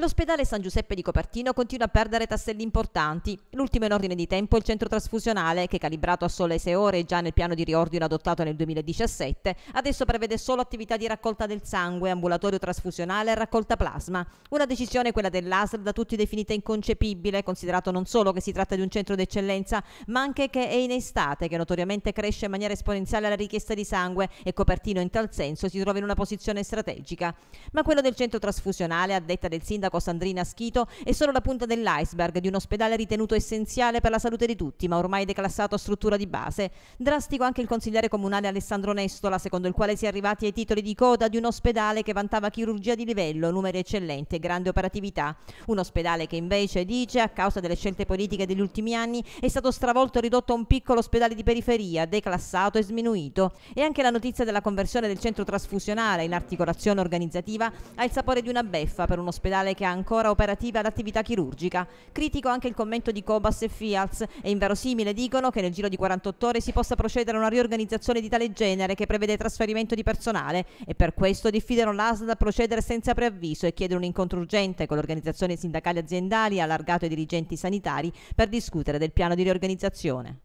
L'ospedale San Giuseppe di Copertino continua a perdere tasselli importanti. L'ultimo in ordine di tempo è il centro trasfusionale, che calibrato a sole 6 ore già nel piano di riordino adottato nel 2017, adesso prevede solo attività di raccolta del sangue, ambulatorio trasfusionale e raccolta plasma. Una decisione, quella dell'ASL, da tutti definita inconcepibile, considerato non solo che si tratta di un centro d'eccellenza, ma anche che è in estate, che notoriamente cresce in maniera esponenziale la richiesta di sangue e Copertino in tal senso si trova in una posizione strategica. Ma quello del centro trasfusionale, a detta del sindaco, sindaco Sandrina Schito è solo la punta dell'iceberg di un ospedale ritenuto essenziale per la salute di tutti, ma ormai declassato a struttura di base. Drastico anche il consigliere comunale Alessandro Nestola, secondo il quale si è arrivati ai titoli di coda di un ospedale che vantava chirurgia di livello, numeri eccellenti e grande operatività. Un ospedale che invece, dice, a causa delle scelte politiche degli ultimi anni, è stato stravolto e ridotto a un piccolo ospedale di periferia, declassato e sminuito. E anche la notizia della conversione del centro trasfusionale in articolazione organizzativa ha il sapore di una beffa per un ospedale che è ancora operativa l'attività chirurgica. Critico anche il commento di Cobas e Fials. È inverosimile, dicono, che nel giro di 48 ore si possa procedere a una riorganizzazione di tale genere che prevede trasferimento di personale e per questo diffidano l'ASL da procedere senza preavviso e chiedono un incontro urgente con le organizzazioni sindacali aziendali allargato ai dirigenti sanitari per discutere del piano di riorganizzazione.